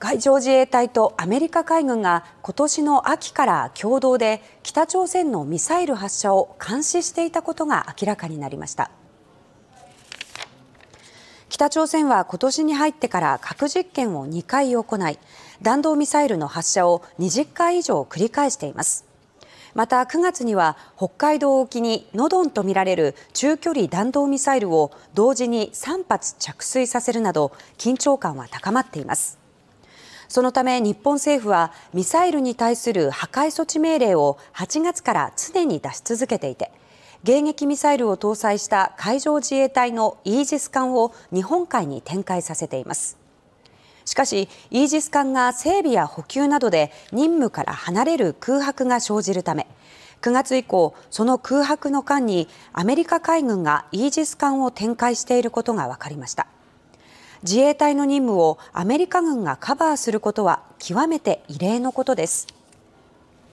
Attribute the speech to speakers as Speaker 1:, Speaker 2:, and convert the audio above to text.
Speaker 1: 海上自衛隊とアメリカ海軍が今年の秋から共同で北朝鮮のミサイル発射を監視していたことが明らかになりました北朝鮮は今年に入ってから核実験を2回行い弾道ミサイルの発射を20回以上繰り返していますまた9月には北海道沖にノドンとみられる中距離弾道ミサイルを同時に3発着水させるなど緊張感は高まっていますそのため日本政府はミサイルに対する破壊措置命令を8月から常に出し続けていて迎撃ミサイルを搭載した海上自衛隊のイージス艦を日本海に展開させていますしかしイージス艦が整備や補給などで任務から離れる空白が生じるため9月以降その空白の間にアメリカ海軍がイージス艦を展開していることが分かりました自衛隊の任務をアメリカ軍がカバーすることは極めて異例のことです。